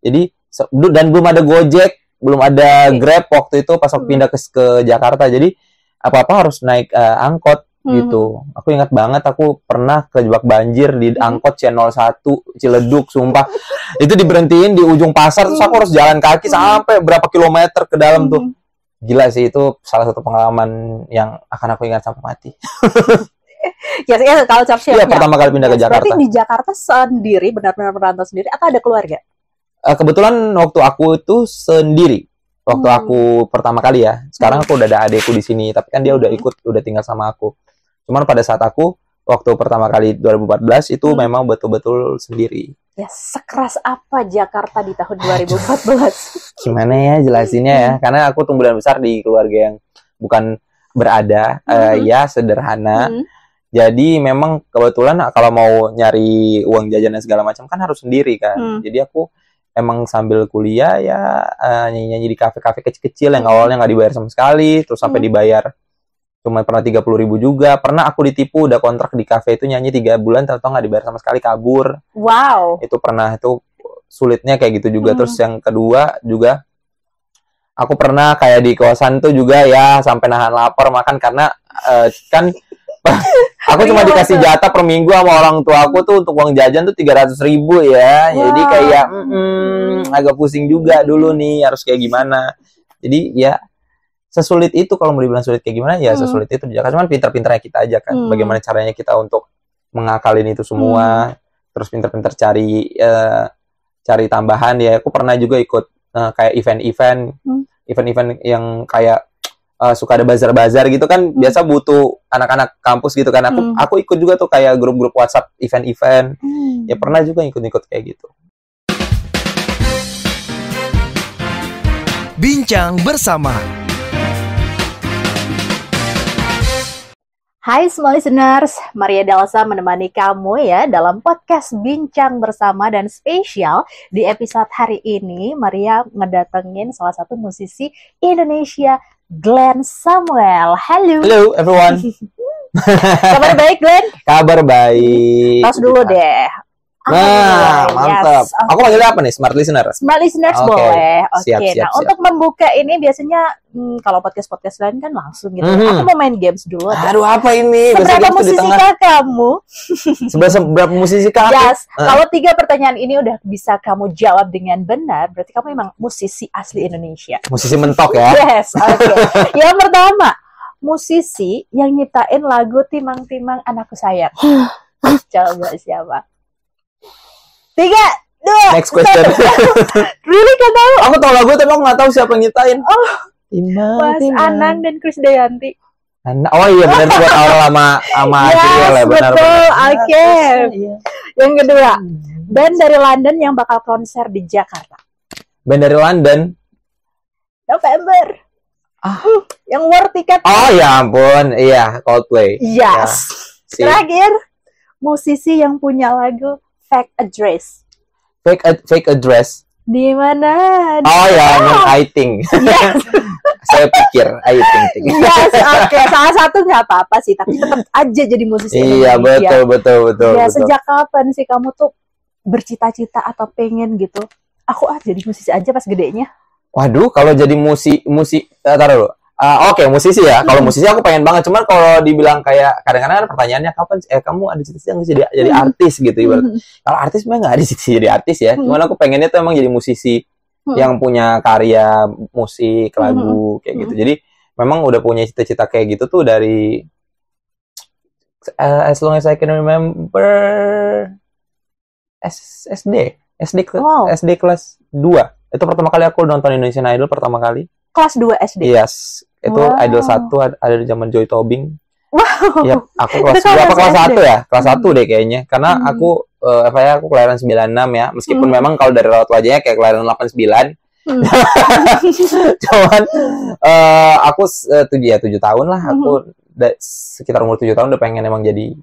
Jadi dan belum ada Gojek, belum ada iya. Grab waktu itu pas aku hmm. pindah ke, ke Jakarta. Jadi apa-apa harus naik uh, angkot hmm. gitu. Aku ingat banget aku pernah kejebak banjir di hmm. angkot C01 Ciledug sumpah. itu diberhentiin di ujung pasar terus aku hmm. harus jalan kaki sampai berapa kilometer ke dalam tuh. Gila sih itu salah satu pengalaman yang akan aku ingat sampai mati. ya, ya kalau ya, Iya, ya. pertama kali pindah ke Jakarta. Berarti di Jakarta sendiri benar-benar merantau sendiri atau ada keluarga? Eh, kebetulan waktu aku itu sendiri waktu hmm. aku pertama kali ya sekarang aku udah ada adekku di sini tapi kan dia udah hmm. ikut udah tinggal sama aku cuman pada saat aku waktu pertama kali 2014 itu hmm. memang betul-betul sendiri ya sekeras apa Jakarta di tahun 2014 gimana ya jelasinnya ya hmm. karena aku tumbuh dan besar di keluarga yang bukan berada eh, hmm. uh, ya sederhana hmm. jadi memang kebetulan kalau mau nyari uang jajan dan segala macam kan harus sendiri kan hmm. jadi aku emang sambil kuliah ya nyanyi eh, nyanyi-nyanyi di kafe-kafe kecil-kecil yang awalnya nggak dibayar sama sekali terus sampai hmm. dibayar cuma pernah tiga puluh ribu juga pernah aku ditipu udah kontrak di kafe itu nyanyi tiga bulan tau nggak dibayar sama sekali kabur wow itu pernah itu sulitnya kayak gitu juga hmm. terus yang kedua juga aku pernah kayak di kawasan tuh juga ya sampai nahan lapar makan karena uh, kan aku cuma iya, dikasih jatah per minggu sama orang tua aku tuh untuk uang jajan tuh tiga ratus ribu ya. Wow. Jadi kayak mm, agak pusing juga dulu nih harus kayak gimana. Jadi ya sesulit itu kalau mau dibilang sulit kayak gimana ya hmm. sesulit itu Jakarta cuman pinter-pinternya kita aja kan hmm. bagaimana caranya kita untuk mengakalin itu semua hmm. terus pinter-pinter cari uh, cari tambahan ya aku pernah juga ikut uh, kayak event-event event-event yang kayak uh, suka ada bazar-bazar gitu kan hmm. biasa butuh anak-anak kampus gitu kan aku hmm. aku ikut juga tuh kayak grup-grup WhatsApp event-event hmm. ya pernah juga ikut-ikut kayak gitu bincang bersama Hai semua listeners, Maria Dalsa menemani kamu ya dalam podcast Bincang Bersama dan spesial di episode hari ini Maria ngedatengin salah satu musisi Indonesia Glenn Samuel. Halo. Hello everyone. Kabar baik Glenn? Kabar baik. Tos dulu deh. Nah, okay, mantap. Yes. Okay. Aku panggilnya apa nih? Smart listener. Smart listener okay. boleh. Oke. Okay. nah, siap. untuk membuka ini biasanya hmm, kalau podcast-podcast lain kan langsung gitu. Mm -hmm. Aku mau main games dulu. Aduh, apa ini? Seberapa musisikah kamu? Seberapa, seberapa musisika? Yes. Uh. Kalau tiga pertanyaan ini udah bisa kamu jawab dengan benar, berarti kamu memang musisi asli Indonesia. Musisi mentok ya. Yes. Oke. Okay. Yang pertama, musisi yang nyiptain lagu Timang-timang Anakku Sayang. Coba siapa? tiga dua next question really kan tahu aku tahu lagu tapi aku nggak tahu siapa yang nyitain oh Iman, Mas Iman. Anang dan Chris Dayanti Oh iya benar buat awal sama sama yes, ya benar betul. Oke. Okay. Iya, iya. Yang kedua, hmm. band dari London yang bakal konser di Jakarta. Band dari London? November. Ah. yang war tiket. Oh ya ampun, iya Coldplay. Yes. Ya. Terakhir, musisi yang punya lagu fake address. Fake ad fake address. Di mana? Di oh ya, yeah, I think. Yes. Saya pikir I think. think. Yes, oke. Okay. Salah satu nggak apa-apa sih, tapi tetap aja jadi musisi. Iya, Indonesia. betul, betul, betul. Ya, betul. sejak kapan sih kamu tuh bercita-cita atau pengen gitu? Aku ah jadi musisi aja pas gedenya. Waduh, kalau jadi musik musik, eh, taruh Uh, Oke okay, musisi ya. Kalau hmm. musisi aku pengen banget. Cuman kalau dibilang kayak kadang-kadang ada pertanyaannya kapan eh kamu ada cita-cita nggak sih jadi, jadi hmm. artis gitu hmm. ibarat. Kalau artis memang nggak ada cita-cita jadi artis ya. Cuman aku pengennya tuh emang jadi musisi yang punya karya musik lagu kayak gitu. Jadi memang udah punya cita-cita kayak gitu tuh dari uh, as long as I can remember S SD SD ke wow. SD kelas 2 itu pertama kali aku nonton Indonesian Idol pertama kali kelas 2 SD yes itu wow. idol satu ada di zaman Joy Tobing. Wow. Ya, aku kelas berapa kelas satu ya? Kelas satu hmm. deh kayaknya. Karena hmm. aku eh apa ya aku kelahiran sembilan enam ya. Meskipun hmm. memang kalau dari raut wajahnya kayak kelahiran delapan sembilan. Hmm. Cuman uh, aku eh, tujuh ya tujuh tahun lah aku hmm. sekitar umur tujuh tahun udah pengen emang jadi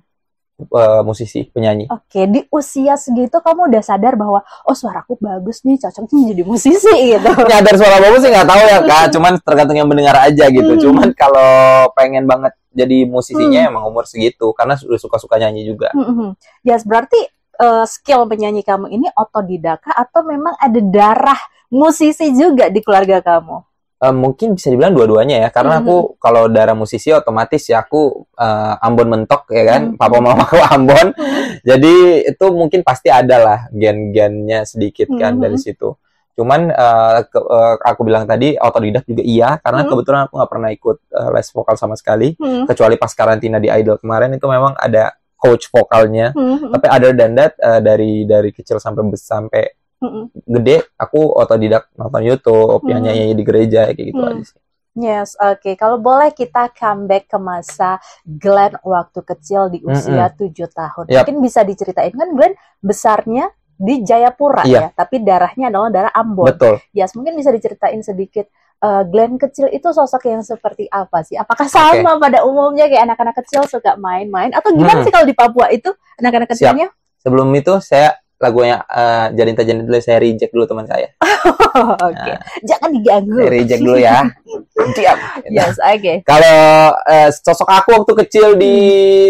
uh, musisi, penyanyi. Oke, okay. di usia segitu kamu udah sadar bahwa oh suaraku bagus nih, cocoknya jadi musisi gitu. Nyadar suara bagus sih nggak tahu ya kak, cuman tergantung yang mendengar aja gitu. Hmm. Cuman kalau pengen banget jadi musisinya hmm. emang umur segitu, karena sudah suka-suka nyanyi juga. Hmm. hmm. yes, berarti uh, skill penyanyi kamu ini otodidaka atau memang ada darah musisi juga di keluarga kamu? um, mungkin bisa dibilang dua-duanya ya karena mm -hmm. aku mm-hmm. kalau darah musisi otomatis ya aku uh, Ambon mentok ya kan mm -hmm. papa mama aku Ambon mm-hmm. jadi itu mungkin pasti ada lah gen-gennya sedikit kan mm -hmm. dari situ cuman uh, ke, uh, aku bilang tadi otodidak juga iya karena mm -hmm. kebetulan aku nggak pernah ikut uh, les vokal sama sekali mm -hmm. kecuali pas karantina di Idol kemarin itu memang ada coach vokalnya mm -hmm. tapi other than that uh, dari dari kecil sampai sampai hmm gede aku otodidak nonton YouTube mm nyanyi di gereja kayak gitu mm aja sih Yes, oke. Okay. Kalau boleh kita comeback ke masa Glenn waktu kecil di usia tujuh tahun. Yep. Mungkin bisa diceritain kan Glenn besarnya di Jayapura yeah. ya, tapi darahnya adalah darah Ambon. Betul. Yes, mungkin bisa diceritain sedikit uh, Glenn kecil itu sosok yang seperti apa sih? Apakah sama okay. pada umumnya kayak anak-anak kecil suka main-main atau gimana hmm. sih kalau di Papua itu anak-anak kecilnya? Sebelum itu saya lagunya uh, eh, Jalinta dulu saya reject dulu teman saya. Oke. okay. Nah, Jangan diganggu. Saya reject dulu ya. Diam. Yes, oke. Okay. Kalau uh, sosok aku waktu kecil di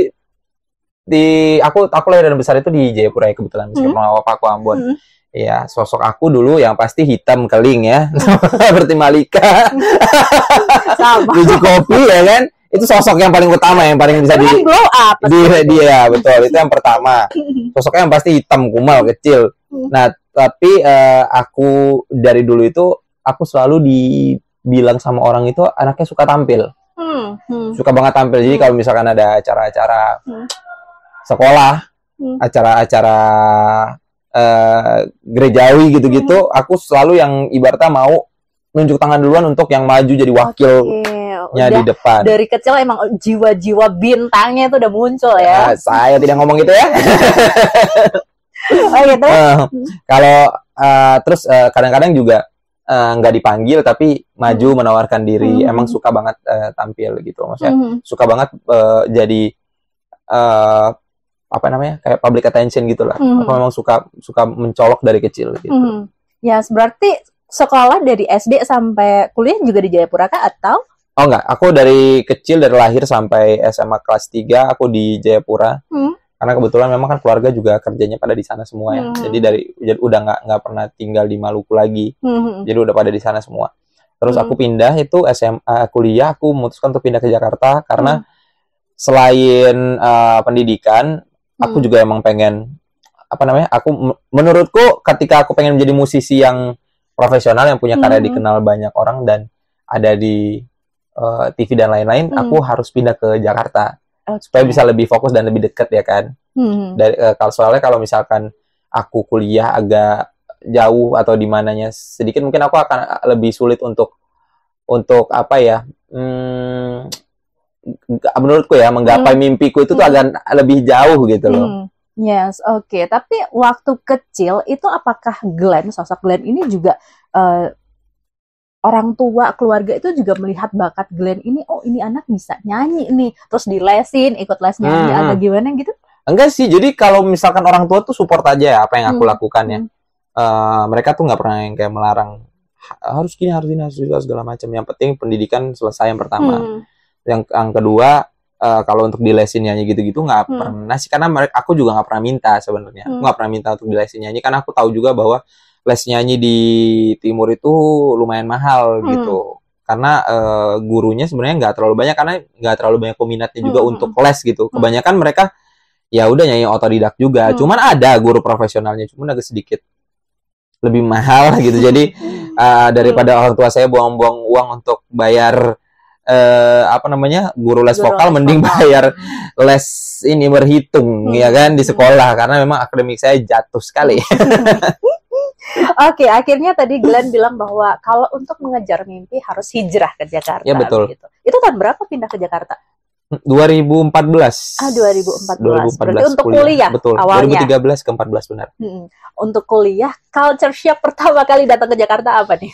hmm. di aku aku lahir dan besar itu di Jayapura ya kebetulan meskipun hmm. aku Ambon. Hmm. Ya, sosok aku dulu yang pasti hitam keling ya. Seperti Malika. Hmm. Sama. Biji kopi ya kan itu sosok yang paling utama yang paling bisa di kan di dia betul itu yang pertama sosoknya yang pasti hitam kumal kecil hmm. nah tapi uh, aku dari dulu itu aku selalu dibilang sama orang itu anaknya suka tampil hmm, hmm. suka banget tampil jadi hmm. kalau misalkan ada acara-acara hmm. sekolah hmm. acara-acara uh, gerejawi gitu-gitu hmm. aku selalu yang ibaratnya mau nunjuk tangan duluan untuk yang maju jadi wakil okay Ya di depan. dari kecil emang jiwa-jiwa bintangnya itu udah muncul ya. Nah, saya tidak ngomong gitu ya. oh gitu. Uh, kalau uh, terus eh, kadang-kadang uh, juga nggak uh, dipanggil tapi maju hmm. menawarkan diri, hmm. emang suka banget uh, tampil gitu maksudnya. Hmm. Suka banget uh, jadi uh, apa namanya? kayak public attention gitu lah. Hmm. Aku memang suka suka mencolok dari kecil gitu. Hmm. Ya, berarti sekolah dari SD sampai kuliah juga di Jayapura kah atau Oh enggak, aku dari kecil dari lahir sampai SMA kelas 3 aku di Jayapura. Hmm. Karena kebetulan memang kan keluarga juga kerjanya pada di sana semua ya. Hmm. Jadi dari jadi udah nggak nggak pernah tinggal di Maluku lagi. Hmm, hmm. Jadi udah pada di sana semua. Terus hmm. aku pindah itu SMA kuliah aku memutuskan untuk pindah ke Jakarta karena hmm. selain uh, pendidikan aku hmm. juga emang pengen apa namanya? Aku menurutku ketika aku pengen menjadi musisi yang profesional yang punya karya hmm. dikenal banyak orang dan ada di Eh, TV dan lain-lain, hmm. aku harus pindah ke Jakarta okay. supaya bisa lebih fokus dan lebih deket ya kan. Hmm. Dari uh, kalau soalnya kalau misalkan aku kuliah agak jauh atau di mananya sedikit mungkin aku akan lebih sulit untuk untuk apa ya hmm, menurutku ya menggapai hmm. mimpiku itu tuh agak hmm. lebih jauh gitu loh hmm. yes oke okay. tapi waktu kecil itu apakah Glenn sosok Glenn ini juga uh, orang tua keluarga itu juga melihat bakat Glenn ini oh ini anak bisa nyanyi nih terus di lesin ikut les nyanyi hmm. atau hmm. gimana gitu enggak sih jadi kalau misalkan orang tua tuh support aja ya apa yang aku hmm. lakukan ya uh, mereka tuh nggak pernah yang kayak melarang harus gini harus ini harus itu segala macam yang penting pendidikan selesai yang pertama hmm. yang yang kedua uh, kalau untuk di dilesin nyanyi gitu-gitu nggak hmm. pernah sih karena mereka aku juga nggak pernah minta sebenarnya hmm. pernah minta untuk di dilesin nyanyi karena aku tahu juga bahwa les nyanyi di timur itu lumayan mahal hmm. gitu karena uh, gurunya sebenarnya nggak terlalu banyak karena nggak terlalu banyak peminatnya juga hmm. untuk les gitu hmm. kebanyakan mereka ya udah nyanyi otodidak juga hmm. cuman ada guru profesionalnya cuman agak sedikit lebih mahal gitu jadi uh, daripada hmm. orang tua saya buang-buang uang untuk bayar eh, apa namanya guru les vokal les mending vokal. bayar les ini berhitung ya hmm. ya kan di sekolah hmm. karena memang akademik saya jatuh sekali. Hmm. Oke, okay, akhirnya tadi Glenn bilang bahwa kalau untuk mengejar mimpi harus hijrah ke Jakarta. Ya betul. Gitu. Itu tahun berapa pindah ke Jakarta? 2014. Ah, 2014. 2014 Berarti untuk kuliah, kuliah betul. awalnya. 2013 ke 14 benar. Hmm. Untuk kuliah, culture shock pertama kali datang ke Jakarta apa nih?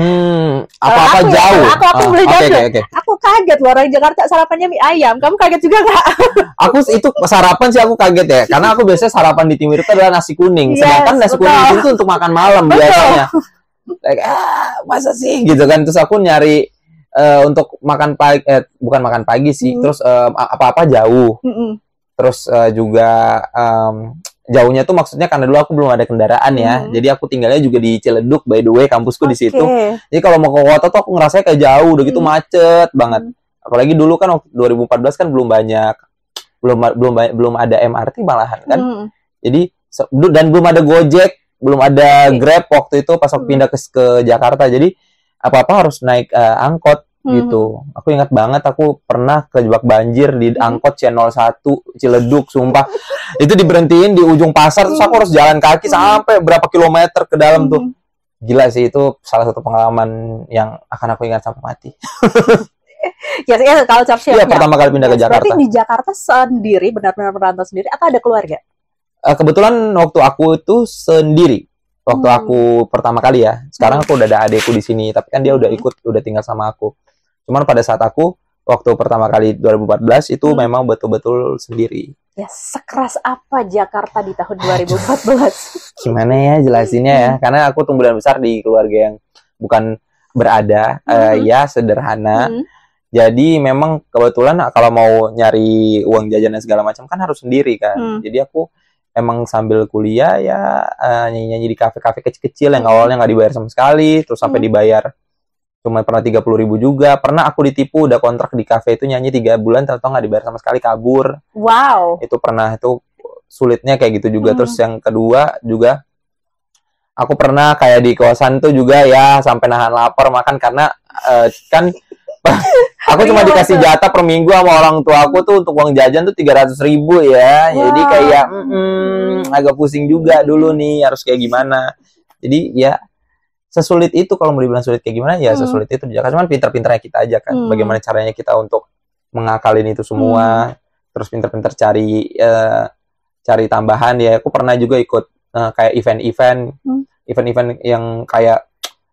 Hmm, eh, apa-apa aku, jauh. Aku aku ah, okay, okay, okay. Aku kaget loh orang Jakarta sarapannya mie ayam. Kamu kaget juga nggak? aku itu sarapan sih aku kaget ya, karena aku biasanya sarapan di Timur itu adalah nasi kuning. Yes, Sedangkan nasi betul. kuning itu untuk makan malam betul. biasanya. Like, ah, masa sih gitu kan? Terus aku nyari uh, untuk makan pagi, eh, bukan makan pagi sih. Hmm. Terus um, apa-apa jauh. Hmm -mm. Terus uh, juga um, jauhnya tuh maksudnya karena dulu aku belum ada kendaraan ya. Hmm. Jadi aku tinggalnya juga di Ciledug by the way, kampusku okay. di situ. Jadi kalau mau ke kota tuh aku ngerasa kayak jauh, udah gitu hmm. macet banget. Hmm. Apalagi dulu kan 2014 kan belum banyak belum belum belum ada MRT malahan kan. Hmm. Jadi dan belum ada Gojek, belum ada Grab waktu itu pas aku hmm. pindah ke, ke Jakarta. Jadi apa-apa harus naik uh, angkot Gitu. hmm. gitu. Aku ingat banget aku pernah kejebak banjir di hmm. angkot C01 Ciledug sumpah. itu diberhentiin di ujung pasar terus aku harus jalan kaki hmm. sampai berapa kilometer ke dalam tuh. Hmm. Gila sih itu salah satu pengalaman yang akan aku ingat sampai mati. ya, ya kalau cap siap. Iya, pertama kali pindah ke eh, Jakarta. Berarti di Jakarta sendiri benar-benar merantau sendiri atau ada keluarga? Eh, kebetulan waktu aku itu sendiri waktu hmm. aku pertama kali ya. Sekarang aku udah ada adekku di sini, tapi kan dia udah ikut, udah tinggal sama aku. Cuman pada saat aku waktu pertama kali 2014 itu hmm. memang betul-betul sendiri. Ya, sekeras apa Jakarta di tahun 2014? Gimana ya jelasinnya ya? Hmm. Karena aku tumbuh besar di keluarga yang bukan berada, eh, hmm. uh, ya sederhana. Hmm. Jadi memang kebetulan nah, kalau mau nyari uang jajan dan segala macam kan harus sendiri kan. Hmm. Jadi aku emang sambil kuliah ya eh, nyanyi-nyanyi uh, di kafe-kafe kecil-kecil yang hmm. awalnya nggak dibayar sama sekali, terus sampai hmm. dibayar cuma pernah tiga puluh ribu juga pernah aku ditipu udah kontrak di cafe itu nyanyi tiga bulan ternyata nggak dibayar sama sekali kabur wow itu pernah itu sulitnya kayak gitu juga hmm. terus yang kedua juga aku pernah kayak di kawasan tuh juga ya sampai nahan lapar makan karena uh, kan aku cuma dikasih jatah per minggu sama orang tua aku tuh untuk uang jajan tuh tiga ratus ribu ya wow. jadi kayak mm, mm, agak pusing juga dulu nih harus kayak gimana jadi ya sesulit itu kalau mau dibilang sulit kayak gimana ya hmm. sesulit itu Jakarta cuman pinter-pinternya kita aja kan hmm. bagaimana caranya kita untuk mengakalin itu semua hmm. terus pinter-pinter cari uh, cari tambahan ya aku pernah juga ikut uh, kayak event-event event hmm. event-event yang kayak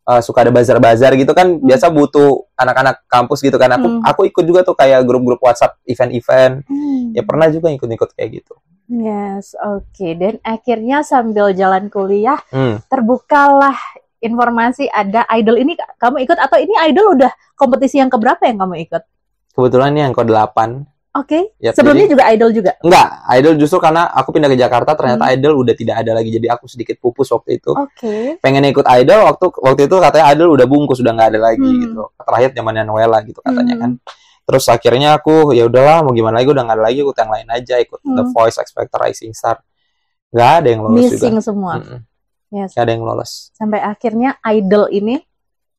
uh, suka ada bazar-bazar gitu kan hmm. biasa butuh anak-anak kampus gitu kan aku hmm. aku ikut juga tuh kayak grup-grup WhatsApp event-event hmm. ya pernah juga ikut-ikut kayak gitu Yes, oke. Okay. Dan akhirnya sambil jalan kuliah, hmm. terbukalah informasi ada idol ini kamu ikut atau ini idol udah kompetisi yang keberapa yang kamu ikut? Kebetulan ini yang ke delapan. Oke. Okay. Ya, Sebelumnya jadi, juga idol juga? Enggak, idol justru karena aku pindah ke Jakarta ternyata hmm. idol udah tidak ada lagi jadi aku sedikit pupus waktu itu. Oke. Okay. Pengen ikut idol waktu waktu itu katanya idol udah bungkus udah nggak ada lagi hmm. gitu. Terakhir zamannya Noella gitu katanya hmm. kan. Terus akhirnya aku ya udahlah mau gimana lagi udah nggak ada lagi ikut yang lain aja ikut hmm. The Voice, Factor, Rising Star. Gak ada yang lulus Missing juga. semua. Hmm yes. gak ada yang lolos sampai akhirnya idol ini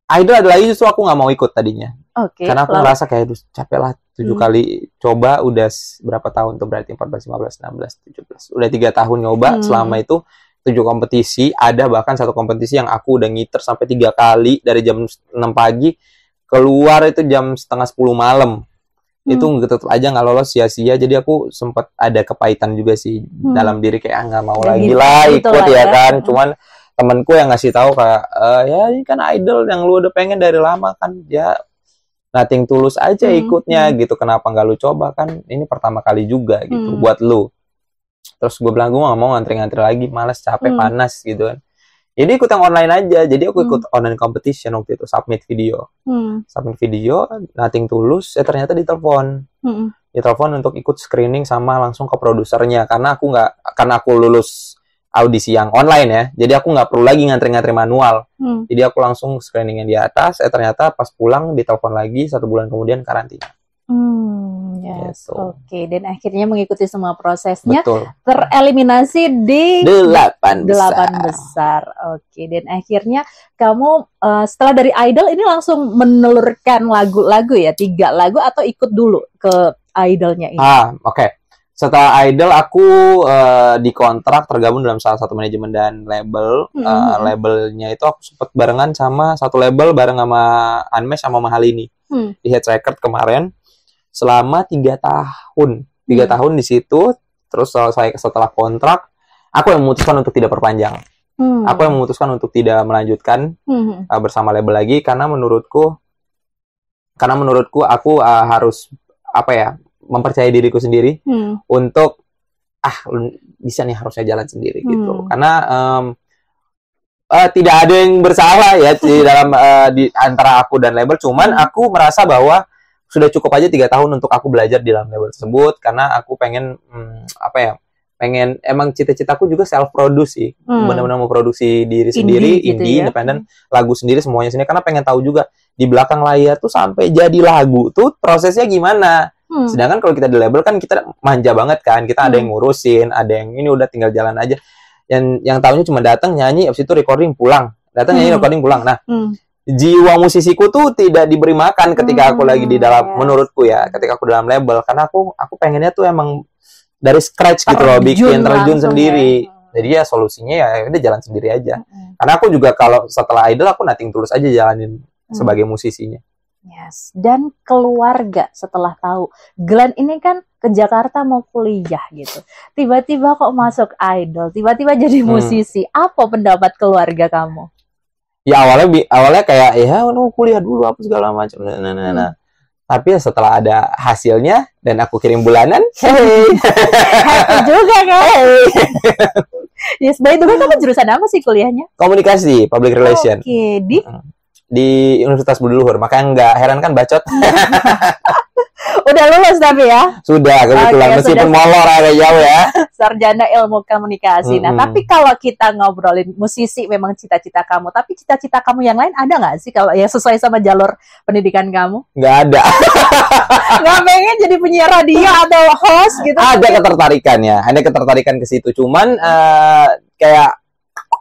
idol adalah justru aku nggak mau ikut tadinya okay, karena aku lalu. kayak aduh capek lah tujuh hmm. kali coba udah berapa tahun tuh berarti 14, 15, 16, 17 udah tiga tahun nyoba hmm. selama itu tujuh kompetisi ada bahkan satu kompetisi yang aku udah ngiter sampai tiga kali dari jam 6 pagi keluar itu jam setengah 10 malam hmm. itu tetap aja nggak lolos sia-sia jadi aku sempat ada kepahitan juga sih hmm. dalam diri kayak ah, nggak mau lagi gitu, lah gitu ikut gitu ya kan hmm. cuman temanku yang ngasih tahu kayak e, ya ini kan idol yang lu udah pengen dari lama kan ya nating tulus aja hmm. ikutnya hmm. gitu kenapa nggak lu coba kan ini pertama kali juga gitu hmm. buat lu terus gue bilang gue nggak mau ngantri-ngantri lagi malas capek hmm. panas gitu kan jadi ya, ikut yang online aja jadi aku ikut hmm. online competition waktu itu submit video hmm. submit video nating tulus eh ternyata ditelepon hmm. ditelepon untuk ikut screening sama langsung ke produsernya karena aku nggak karena aku lulus audisi yang online ya jadi aku nggak perlu lagi ngantri-ngantri manual hmm. jadi aku langsung screening yang di atas eh ternyata pas pulang ditelepon lagi satu bulan kemudian karantina Hmm, yes, ya, gitu. oke. Okay. Dan akhirnya mengikuti semua prosesnya, Betul. tereliminasi di delapan besar. besar, oke. Okay. Dan akhirnya kamu uh, setelah dari Idol ini langsung menelurkan lagu-lagu ya, tiga lagu atau ikut dulu ke Idolnya ini? Ah, oke. Okay. Setelah Idol aku uh, dikontrak tergabung dalam salah satu manajemen dan label. Mm -hmm. uh, labelnya itu aku sempat barengan sama satu label bareng sama Anmes sama Mahalini mm. di Head Record kemarin selama tiga tahun tiga hmm. tahun di situ terus selesai setelah kontrak aku yang memutuskan untuk tidak perpanjang hmm. aku yang memutuskan untuk tidak melanjutkan hmm. uh, bersama label lagi karena menurutku karena menurutku aku uh, harus apa ya mempercayai diriku sendiri hmm. untuk ah bisa nih harusnya jalan sendiri gitu. hmm. gitu karena um, uh, tidak ada yang bersalah ya di dalam uh, di antara aku dan label cuman hmm. aku merasa bahwa sudah cukup aja tiga tahun untuk aku belajar di dalam label tersebut karena aku pengen hmm, apa ya pengen emang cita-citaku juga self produce sih hmm. benar-benar produksi diri indie sendiri gitu indie ya. independen lagu sendiri semuanya sendiri karena pengen tahu juga di belakang layar tuh sampai jadi lagu tuh prosesnya gimana hmm. sedangkan kalau kita di label kan kita manja banget kan kita hmm. ada yang hmm. ngurusin ada yang ini udah tinggal jalan aja yang yang tahunya cuma datang nyanyi abis itu recording pulang datang hmm. nyanyi recording pulang nah hmm jiwa musisiku tuh tidak diberi makan ketika aku lagi di dalam hmm, yes. Iya. menurutku ya ketika aku dalam label karena aku aku pengennya tuh emang dari scratch terjun gitu loh bikin terjun ya. sendiri ya. jadi ya solusinya ya, ya udah jalan sendiri aja hmm. karena aku juga kalau setelah idol aku nating tulus aja jalanin hmm. sebagai musisinya yes dan keluarga setelah tahu Glenn ini kan ke Jakarta mau kuliah gitu. Tiba-tiba kok masuk idol, tiba-tiba jadi hmm. musisi. Hmm. Apa pendapat keluarga kamu? ya awalnya awalnya kayak ya mau kuliah dulu apa segala macam nah, nah, nah, nah. tapi ya setelah ada hasilnya dan aku kirim bulanan hehehe. happy juga kan Ya yes by kamu jurusan apa sih kuliahnya komunikasi public relation oke okay, di di Universitas Budi Luhur makanya nggak heran kan bacot Udah lulus tapi ya? Sudah, kebetulan. Okay, Meskipun sudah. molor agak jauh ya. Sarjana ilmu komunikasi. Mm -hmm. Nah, tapi kalau kita ngobrolin musisi memang cita-cita kamu. Tapi cita-cita kamu yang lain ada nggak sih kalau yang sesuai sama jalur pendidikan kamu? Nggak ada. nggak pengen jadi penyiar radio atau host gitu? Ada tapi... ketertarikan ya. Ada ketertarikan ke situ. Cuman uh, kayak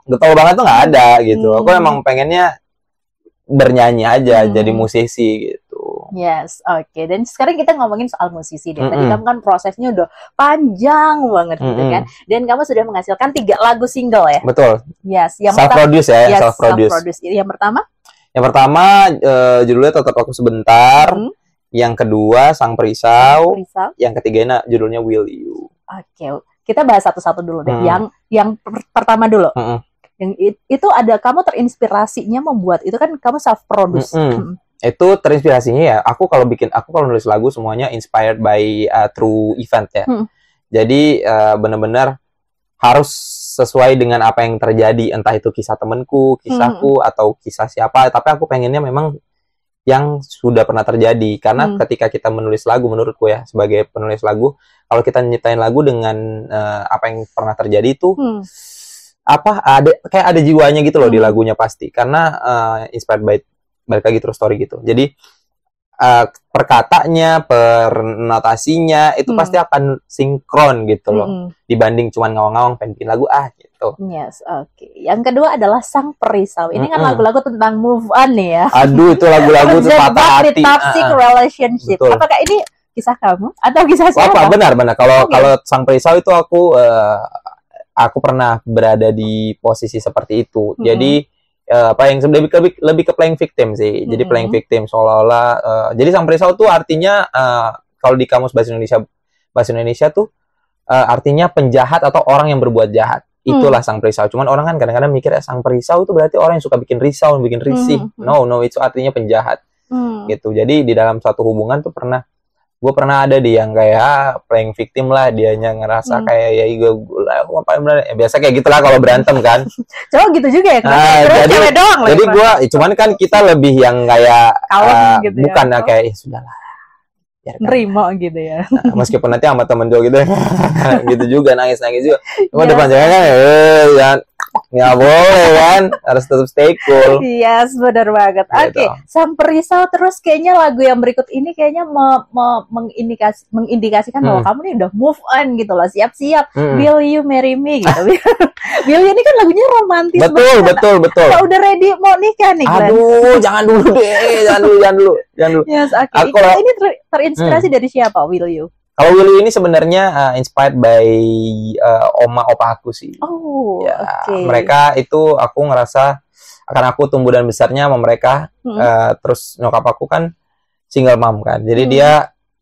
getol banget tuh nggak ada gitu. Hmm. Aku emang pengennya bernyanyi aja, hmm. jadi musisi gitu. Yes, oke. Okay. Dan sekarang kita ngomongin soal musisi deh. Mm -hmm. Tadi kamu kan prosesnya udah panjang banget mm -hmm. gitu kan. Dan kamu sudah menghasilkan tiga lagu single ya. Betul. Yes, yang self produce ya, yes, self produce. Self -produce. Yang pertama? Yang pertama uh, judulnya tetap aku sebentar. Mm -hmm. Yang kedua Sang Perisau. Perisau. Yang ketiga ini judulnya Will You. Oke, okay. kita bahas satu-satu dulu deh. Mm -hmm. Yang yang per pertama dulu. Mm -hmm. Yang itu ada kamu terinspirasinya membuat itu kan kamu self produce. Mm -hmm. Mm -hmm itu terinspirasinya ya aku kalau bikin aku kalau nulis lagu semuanya inspired by uh, true event ya hmm. jadi uh, benar-benar harus sesuai dengan apa yang terjadi entah itu kisah temenku kisahku hmm. atau kisah siapa tapi aku pengennya memang yang sudah pernah terjadi karena hmm. ketika kita menulis lagu menurutku ya sebagai penulis lagu kalau kita nyiptain lagu dengan uh, apa yang pernah terjadi itu hmm. apa ada kayak ada jiwanya gitu loh hmm. di lagunya pasti karena uh, inspired by balik lagi terus story gitu jadi uh, perkatanya pernotasinya itu hmm. pasti akan sinkron gitu loh hmm. dibanding cuman ngawang-ngawang pengen lagu ah gitu yes oke okay. yang kedua adalah sang perisau ini -hmm. kan lagu-lagu tentang move on ya aduh itu lagu-lagu tuh patah hati ah, ah. relationship Betul. apakah ini kisah kamu atau kisah siapa? Apa benar benar kalau okay. kalau sang perisau itu aku uh, aku pernah berada di posisi seperti itu. -hmm. Jadi uh, apa yang lebih lebih lebih ke playing victim sih. Jadi mm-hmm. playing victim seolah-olah uh, jadi sang perisau tuh artinya uh, kalau di kamus bahasa Indonesia bahasa Indonesia tuh uh, artinya penjahat atau orang yang berbuat jahat. Hmm. Itulah mm. sang perisau. Cuman orang kan kadang-kadang mikir ya, sang perisau itu berarti orang yang suka bikin risau, bikin risih. hmm No, no, itu artinya penjahat. Mm. Gitu. Jadi di dalam suatu hubungan tuh pernah gue pernah ada di yang kayak ah, playing victim lah dianya ngerasa hmm. kayak ya gue lah apa berantem ya, biasa kayak gitulah kalau berantem kan coba gitu juga ya nah, jadi cewek doang jadi gue ya, cuman kan kita lebih yang kayak uh, gitu ya. bukan ya, kayak ya lah terima nerima gitu ya nah, meskipun nanti sama temen cowok gitu gitu juga nangis nangis juga cuma yeah. depan cewek kan eh, ya Ya boleh kan harus tetap stay cool yes benar banget iya oke okay. sampai risau terus kayaknya lagu yang berikut ini kayaknya me, me, mengindikasi, mengindikasikan hmm. bahwa kamu nih udah move on gitu loh siap-siap hmm. will you marry me gitu will you ini kan lagunya romantis betul banget. betul betul udah ready mau nikah nih Glenn. aduh jangan dulu deh jangan dulu jangan dulu jangan dulu yes, okay. ini ter terinspirasi hmm. dari siapa will you kalau Willy ini sebenarnya uh, inspired by uh, oma opa aku sih. Oh, ya, okay. mereka itu aku ngerasa akan aku tumbuh dan besarnya sama mereka. -hmm. uh, terus nyokap aku kan single mom kan, jadi -hmm. dia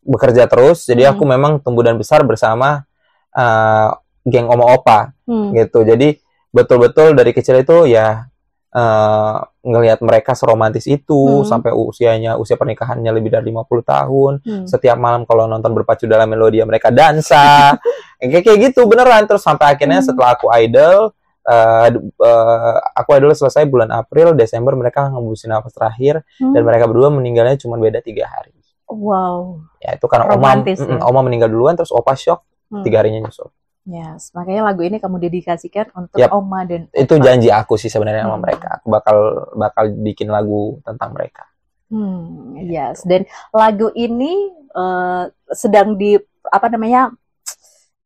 bekerja terus. Jadi -hmm. aku memang tumbuh dan besar bersama uh, geng oma opa -hmm. gitu. Jadi betul-betul dari kecil itu ya uh, ngelihat mereka seromantis itu hmm. sampai usianya usia pernikahannya lebih dari 50 tahun. Hmm. Setiap malam kalau nonton berpacu dalam melodi mereka dansa. kayak kayak gitu beneran terus sampai akhirnya hmm. setelah aku idol Uh, uh, aku idol selesai bulan April, Desember mereka ngembusin nafas terakhir hmm. dan mereka berdua meninggalnya cuma beda tiga hari. Wow. Ya itu karena Romantis, oma, ya? oma meninggal duluan, terus opa shock hmm. tiga harinya nyusul. Yes, makanya lagu ini kamu dedikasikan untuk yep. Oma dan Opa. Itu janji aku sih sebenarnya hmm. sama mereka. Aku bakal bakal bikin lagu tentang mereka. Hmm, ya, yes. Dan lagu ini uh, sedang di apa namanya?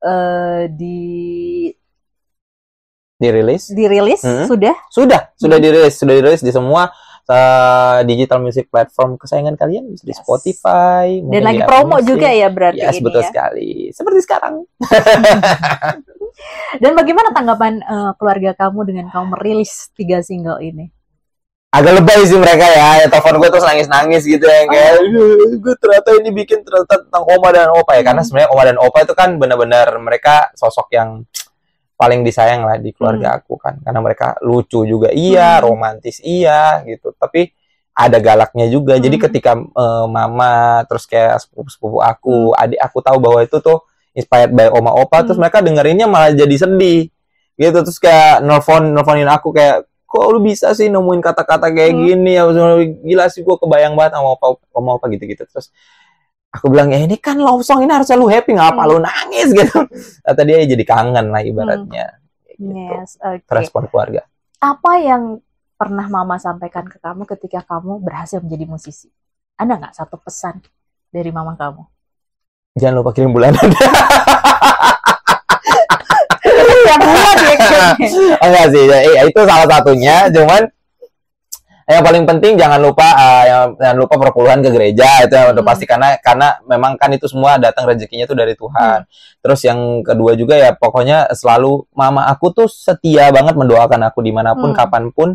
Uh, di dirilis? Dirilis hmm. sudah? Sudah, sudah hmm. dirilis, sudah dirilis di semua uh, digital music platform kesayangan kalian bisa yes. di Spotify dan lagi promo musik. juga ya berarti yes, ini betul ya. sekali seperti sekarang dan bagaimana tanggapan uh, keluarga kamu dengan kamu merilis tiga single ini agak lebay sih mereka ya, ya telepon gue terus nangis-nangis gitu ya kayak oh. gue ternyata ini bikin ternyata tentang oma dan opa ya karena sebenarnya oma dan opa itu kan benar-benar mereka sosok yang paling disayang lah di keluarga hmm. aku kan karena mereka lucu juga iya hmm. romantis iya gitu tapi ada galaknya juga hmm. jadi ketika uh, mama terus kayak sepupu-sepupu aku hmm. adik aku tahu bahwa itu tuh inspired by oma opa hmm. terus mereka dengerinnya malah jadi sedih gitu terus kayak nelfon nelfonin aku kayak kok lu bisa sih nemuin kata-kata kayak hmm. gini ya gila sih gua kebayang banget sama opa oma opa gitu gitu terus aku bilang ya ini kan love song ini harusnya lu happy nggak apa hmm. lu nangis gitu kata dia ya, jadi kangen lah ibaratnya hmm. gitu. okay. respon keluarga apa yang pernah mama sampaikan ke kamu ketika kamu berhasil menjadi musisi ada nggak satu pesan dari mama kamu jangan lupa kirim bulanan iya, ya enggak sih ya, eh, itu salah satunya cuman yang paling penting jangan lupa uh, yang, jangan lupa perpuluhan ke gereja itu yang udah hmm. pasti karena karena memang kan itu semua datang rezekinya itu dari Tuhan. Hmm. Terus yang kedua juga ya pokoknya selalu mama aku tuh setia banget mendoakan aku dimanapun hmm. kapanpun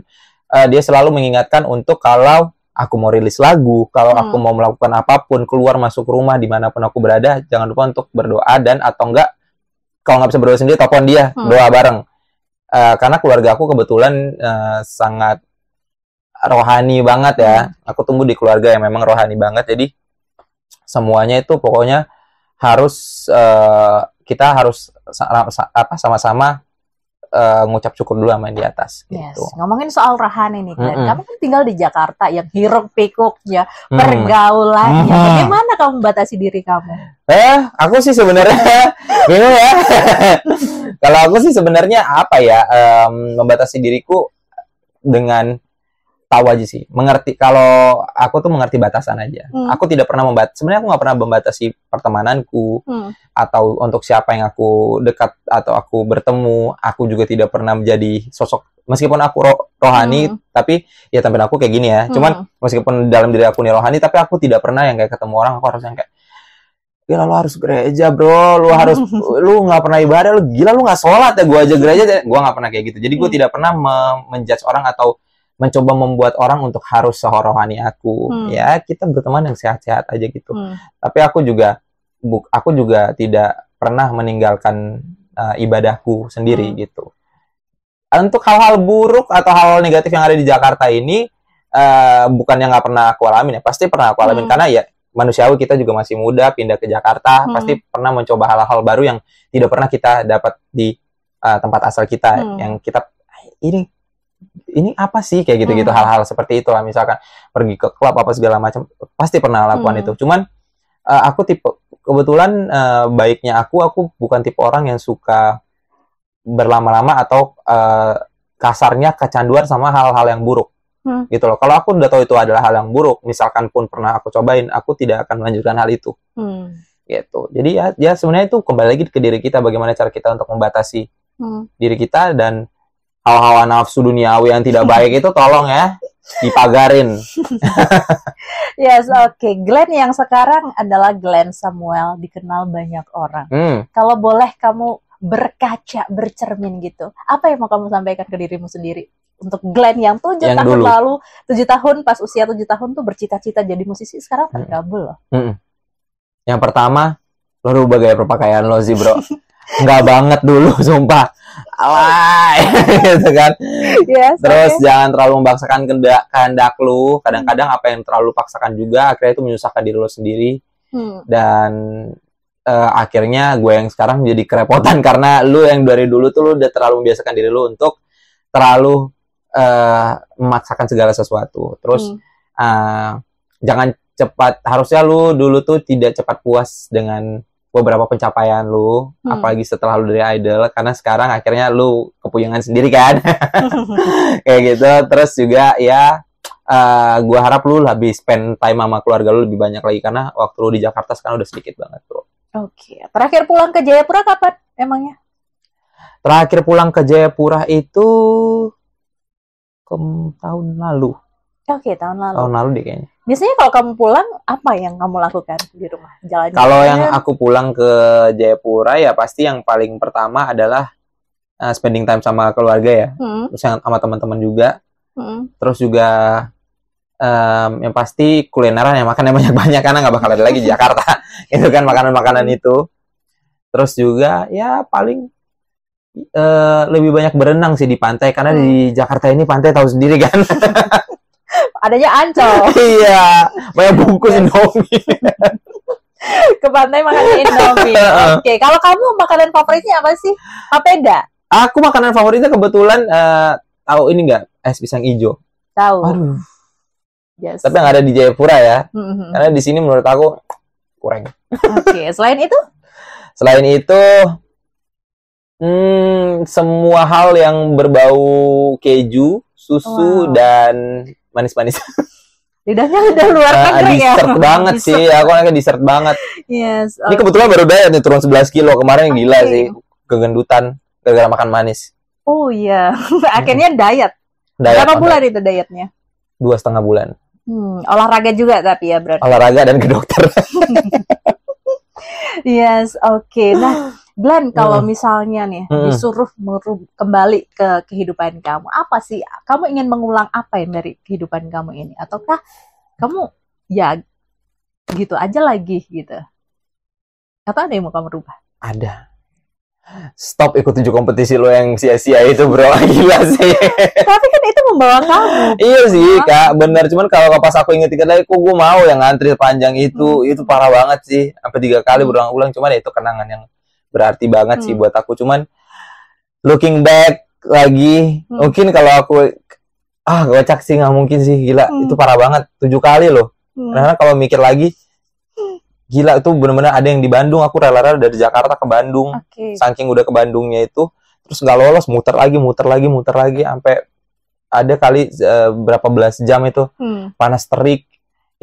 uh, dia selalu mengingatkan untuk kalau aku mau rilis lagu, kalau hmm. aku mau melakukan apapun, keluar masuk rumah dimanapun aku berada, jangan lupa untuk berdoa dan atau enggak kalau nggak bisa berdoa sendiri, telepon dia, hmm. doa bareng. Uh, karena keluarga aku kebetulan uh, sangat rohani banget ya. Hmm. Aku tunggu di keluarga yang memang rohani banget. Jadi semuanya itu pokoknya harus uh, kita harus apa sama-sama uh, ngucap syukur dulu sama yang di atas. Gitu. Yes. Ngomongin soal rohani nih, mm Mm kamu kan tinggal di Jakarta yang hiruk pikuknya, mm. pergaulannya. Mm Bagaimana kamu membatasi diri kamu? Eh, aku sih sebenarnya gitu ya. Kalau aku sih sebenarnya apa ya um, membatasi diriku dengan tahu aja sih mengerti kalau aku tuh mengerti batasan aja hmm. aku tidak pernah membat sebenarnya aku nggak pernah membatasi pertemananku hmm. atau untuk siapa yang aku dekat atau aku bertemu aku juga tidak pernah menjadi sosok meskipun aku roh rohani hmm. tapi ya tampil aku kayak gini ya hmm. cuman meskipun dalam diri aku nih rohani tapi aku tidak pernah yang kayak ketemu orang aku harus yang kayak gila lu harus gereja bro lu harus lu nggak pernah ibadah lu gila lu nggak sholat ya gue aja gereja gue nggak pernah kayak gitu jadi gue hmm. tidak pernah me menjudge orang atau mencoba membuat orang untuk harus sehorohani aku hmm. ya kita berteman yang sehat-sehat aja gitu hmm. tapi aku juga buk aku juga tidak pernah meninggalkan uh, ibadahku sendiri hmm. gitu untuk hal-hal buruk atau hal-hal negatif yang ada di Jakarta ini uh, bukan yang nggak pernah aku alami ya pasti pernah aku alami hmm. karena ya manusiawi kita juga masih muda pindah ke Jakarta hmm. pasti pernah mencoba hal-hal baru yang tidak pernah kita dapat di uh, tempat asal kita hmm. yang kita ini ini apa sih kayak gitu-gitu hmm. hal-hal seperti itu lah misalkan pergi ke klub apa segala macam pasti pernah lakukan hmm. itu cuman uh, aku tipe kebetulan uh, baiknya aku aku bukan tipe orang yang suka berlama-lama atau uh, kasarnya kecanduan sama hal-hal yang buruk hmm. gitu loh kalau aku udah tahu itu adalah hal yang buruk misalkan pun pernah aku cobain aku tidak akan melanjutkan hal itu hmm. gitu jadi ya ya sebenarnya itu kembali lagi ke diri kita bagaimana cara kita untuk membatasi hmm. diri kita dan hawa-hawa nafsu duniawi yang tidak baik itu tolong ya dipagarin. yes, oke. Okay. Glenn yang sekarang adalah Glenn Samuel, dikenal banyak orang. Hmm. Kalau boleh kamu berkaca, bercermin gitu. Apa yang mau kamu sampaikan ke dirimu sendiri? Untuk Glenn yang tujuh yang tahun dulu. lalu, tujuh tahun pas usia tujuh tahun tuh bercita-cita jadi musisi, sekarang hmm. tergabul loh. Hmm. Yang pertama, lo rubah gaya perpakaian lo sih bro. nggak banget dulu sumpah alay gitu kan yes, iya, terus okay. jangan terlalu memaksakan kehendak kehendak lu kadang-kadang apa yang terlalu paksakan juga akhirnya itu menyusahkan diri lu sendiri hmm. dan uh, akhirnya gue yang sekarang menjadi kerepotan karena lu yang dari dulu tuh lu udah terlalu membiasakan diri lu untuk terlalu uh, memaksakan segala sesuatu terus hmm. uh, jangan cepat harusnya lu dulu tuh tidak cepat puas dengan beberapa pencapaian lu, hmm. apalagi setelah lu dari idol, karena sekarang akhirnya lu kepuyangan sendiri kan, kayak gitu. Terus juga ya, uh, eh, gue harap lu lebih spend time sama keluarga lu lebih banyak lagi karena waktu lu di Jakarta sekarang udah sedikit banget bro. Oke, okay. terakhir pulang ke Jayapura kapan emangnya? Terakhir pulang ke Jayapura itu ke tahun lalu. Oke, okay, tahun lalu. Tahun lalu deh kayaknya. Biasanya kalau kamu pulang, apa yang kamu lakukan di rumah? Jalan-jalan? Kalau yang aku pulang ke Jayapura ya pasti yang paling pertama adalah uh, spending time sama keluarga ya. Hmm. Terus sama teman-teman juga. Hmm. Terus juga um, yang pasti kulineran yang yang banyak-banyak karena nggak bakal ada lagi di Jakarta. itu kan makanan-makanan itu. Terus juga ya paling uh, lebih banyak berenang sih di pantai karena hmm. di Jakarta ini pantai tahu sendiri kan. adanya ancol iya banyak bungkus indomie ke pantai makan indomie oke okay. kalau kamu makanan favoritnya apa sih papeda aku makanan favoritnya kebetulan uh, tahu ini nggak es pisang hijau tahu yes. tapi yang ada di Jayapura ya mm-hmm. karena di sini menurut aku kurang oke okay. selain itu selain itu hmm, semua hal yang berbau keju susu wow. dan manis-manis lidahnya udah luar uh, negeri ya dessert banget dessert. sih aku nanya dessert banget yes okay. ini kebetulan baru diet nih turun 11 kilo kemarin okay. gila sih kegendutan gara-gara makan manis oh iya akhirnya hmm. diet, diet berapa bulan itu dietnya dua setengah bulan hmm, olahraga juga tapi ya berarti olahraga dan ke dokter yes, oke. Okay. Nah, Glenn, kalau misalnya nih disuruh disuruh kembali ke kehidupan kamu, apa sih? Kamu ingin mengulang apa yang dari kehidupan kamu ini? Ataukah kamu ya gitu aja lagi gitu? Atau ada yang mau kamu rubah? Ada stop ikut tujuh kompetisi lo yang sia-sia itu bro gila sih tapi kan itu membawa kamu iya sih kak bener cuman kalau pas aku inget tiga lagi kok gue mau yang ngantri panjang itu hmm. itu parah banget sih sampai tiga kali hmm. berulang-ulang cuman ya itu kenangan yang berarti banget hmm. sih buat aku cuman looking back lagi hmm. mungkin kalau aku ah gue cak sih nggak mungkin sih gila hmm. itu parah banget tujuh kali loh hmm. karena kalau mikir lagi gila itu bener-bener ada yang di Bandung aku rela-rela dari Jakarta ke Bandung okay. saking udah ke Bandungnya itu terus nggak lolos muter lagi muter lagi muter lagi sampai ada kali uh, berapa belas jam itu hmm. panas terik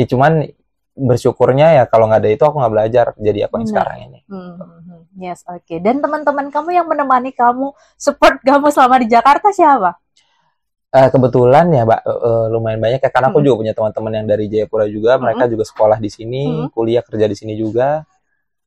ya cuman bersyukurnya ya kalau nggak ada itu aku nggak belajar jadi aku yang hmm. sekarang ini. Hmm, hmm, hmm. yes, oke. Okay. Dan teman-teman kamu yang menemani kamu, support kamu selama di Jakarta siapa? uh, kebetulan ya mbak uh, lumayan banyak ya karena aku hmm. juga punya teman-teman yang dari Jayapura juga hmm. mereka juga sekolah di sini hmm. kuliah kerja di sini juga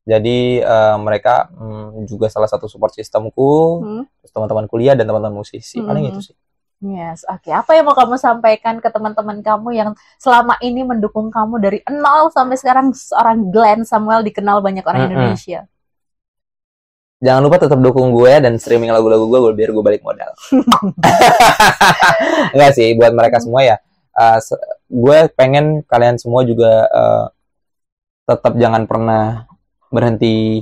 jadi uh, mereka um, juga salah satu support sistemku hmm. teman-teman kuliah dan teman-teman musisi hmm. paling itu sih Yes, oke. Okay. Apa yang mau kamu sampaikan ke teman-teman kamu yang selama ini mendukung kamu dari nol sampai sekarang seorang Glenn Samuel dikenal banyak orang -hmm. hmm. Indonesia? jangan lupa tetap dukung gue dan streaming lagu-lagu gue biar gue balik modal. Enggak sih, buat mereka semua ya. Uh, gue pengen kalian semua juga uh, tetap jangan pernah berhenti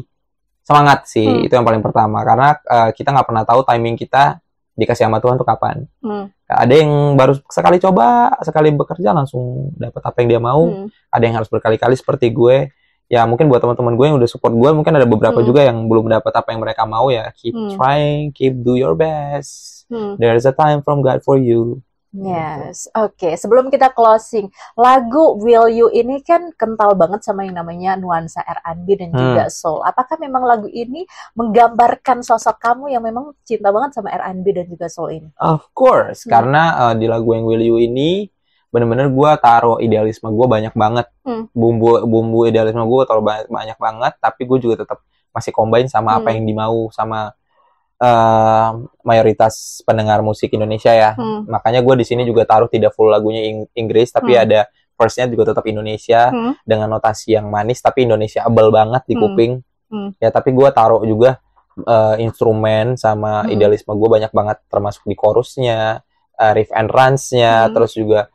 semangat sih. Hmm. Itu yang paling pertama. Karena uh, kita nggak pernah tahu timing kita dikasih sama Tuhan tuh kapan. Hmm. Nah, ada yang baru sekali coba, sekali bekerja langsung dapat apa yang dia mau. Hmm. Ada yang harus berkali-kali seperti gue ya mungkin buat teman-teman gue yang udah support gue mungkin ada beberapa hmm. juga yang belum dapat apa yang mereka mau ya keep hmm. trying keep do your best hmm. there's a time from God for you Yes, oke. Okay. Sebelum kita closing, lagu Will You ini kan kental banget sama yang namanya nuansa R&B dan hmm. juga soul. Apakah memang lagu ini menggambarkan sosok kamu yang memang cinta banget sama R&B dan juga soul ini? Of course, hmm. karena uh, di lagu yang Will You ini bener-bener gue taruh idealisme gue banyak banget hmm. bumbu bumbu idealisme gue taruh banyak, banyak banget tapi gue juga tetap masih combine sama hmm. apa yang dimau sama uh, mayoritas pendengar musik Indonesia ya hmm. makanya gue di sini juga taruh tidak full lagunya Ing Inggris tapi hmm. ada verse juga tetap Indonesia hmm. dengan notasi yang manis tapi Indonesia abel banget di hmm. kuping hmm. Hmm. ya tapi gue taruh juga uh, instrumen sama hmm. idealisme gue banyak banget termasuk di chorusnya uh, riff and runs-nya hmm. terus juga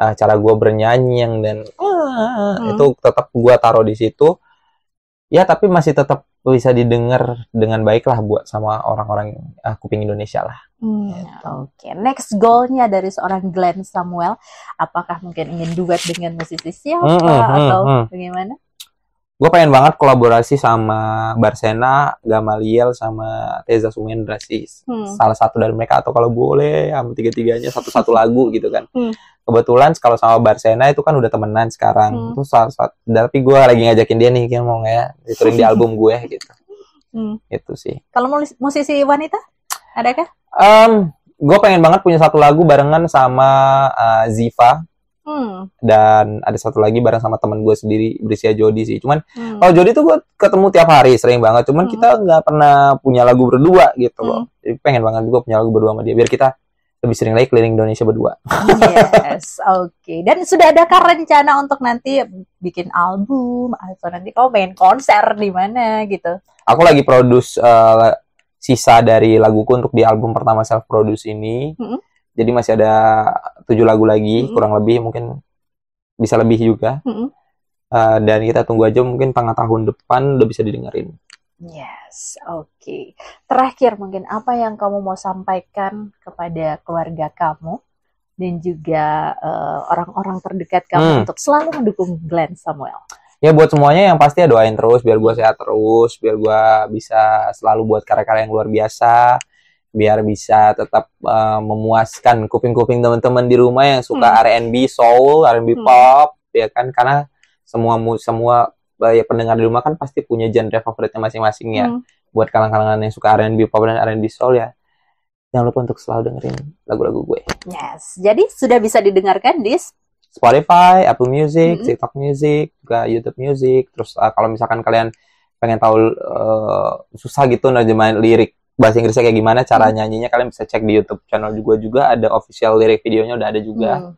uh, cara gue bernyanyi yang dan uh, hmm. itu tetap gue taruh di situ ya tapi masih tetap bisa didengar dengan baik lah buat sama orang-orang uh, kuping Indonesia lah. Hmm, gitu. Oke, okay. next goalnya dari seorang Glenn Samuel, apakah mungkin ingin duet dengan musisi siapa hmm, hmm, hmm atau hmm, bagaimana? gue pengen banget kolaborasi sama Barcelona, Gamaliel, sama Teza Sumendra sih. Hmm. Salah satu dari mereka atau kalau boleh, hampir tiga-tiganya satu-satu lagu gitu kan. Hmm. Kebetulan kalau sama Barcelona itu kan udah temenan sekarang. Hmm. Terus salah satu, tapi gue lagi ngajakin dia nih, kayak mau nggak dituring di album gue gitu. Hmm. Itu sih. Kalau musisi wanita, ada kah? Um, mmm, gue pengen banget punya satu lagu barengan sama uh, Ziva Hmm. Dan ada satu lagi bareng sama teman gue sendiri Brisia Jody sih. Cuman hmm. kalau Jody tuh gue ketemu tiap hari sering banget. Cuman hmm. kita nggak pernah punya lagu berdua gitu loh. Hmm. Jadi pengen banget gue punya lagu berdua sama dia. Biar kita lebih sering lagi keliling Indonesia berdua. Yes, oke. Okay. Dan sudah ada rencana untuk nanti bikin album atau nanti kau main konser di mana gitu? Aku lagi produce uh, sisa dari laguku untuk di album pertama self produce ini. -hmm jadi masih ada tujuh lagu lagi mm-hmm. kurang lebih mungkin bisa lebih juga. Mm-hmm. Uh, dan kita tunggu aja mungkin tengah tahun depan udah bisa didengerin. Yes, oke. Okay. Terakhir mungkin apa yang kamu mau sampaikan kepada keluarga kamu dan juga eh, orang-orang terdekat kamu hmm. untuk selalu mendukung Glenn Samuel? Ya buat semuanya yang pasti ya doain terus biar gue sehat terus, biar gue bisa selalu buat karya-karya yang luar biasa, biar bisa tetap uh, memuaskan kuping-kuping teman-teman di rumah yang suka hmm. R&B soul, R&B hmm. pop ya kan karena semua semua eh, ya pendengar di rumah kan pasti punya genre favoritnya masing-masing ya. Hmm. Buat kalangan-kalangan yang suka R&B pop dan R&B soul ya jangan lupa untuk selalu dengerin lagu-lagu gue. Yes. Jadi sudah bisa didengarkan di Spotify, Apple Music, mm -hmm. TikTok Music, juga YouTube Music. Terus uh, kalau misalkan kalian pengen tahu uh, susah gitu nerjemahin lirik bahasa Inggrisnya kayak gimana cara hmm. nyanyinya kalian bisa cek di YouTube channel juga juga ada official lirik videonya udah ada juga hmm.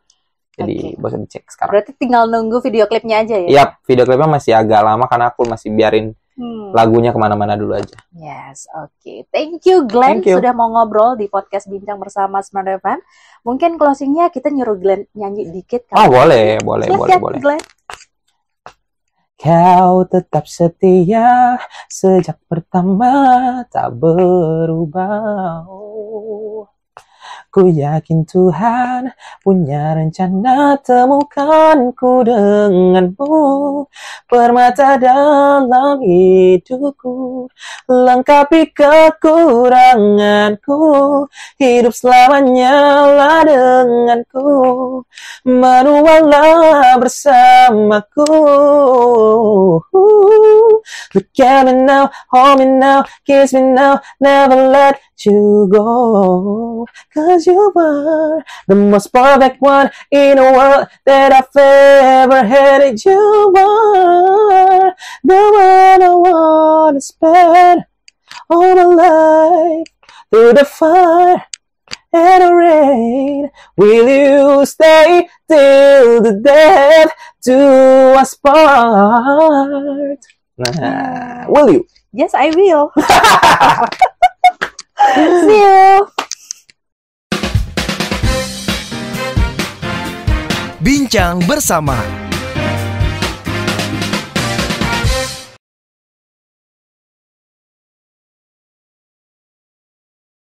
jadi okay. bisa dicek sekarang berarti tinggal nunggu video klipnya aja ya Yap, video klipnya masih agak lama karena aku masih biarin hmm. lagunya kemana-mana dulu aja yes oke okay. thank you Glenn thank you. sudah mau ngobrol di podcast bincang bersama Smart FM mungkin closingnya kita nyuruh Glenn nyanyi dikit kan? oh boleh boleh -siap, boleh boleh Glenn. Kau tetap setia sejak pertama tak berubah. Ku yakin Tuhan punya rencana temukan ku denganmu Permata dalam hidupku Lengkapi kekuranganku Hidup selamanya lah denganku Menualah bersamaku Look at me now, hold me now, kiss me now Never let you go Cause you were the most perfect one in a world that I've ever had. You were the one I wanna spend all my life through the fire and the rain. Will you stay till the death do us part? Mm. will you? Yes, I will. See you. Bincang Bersama.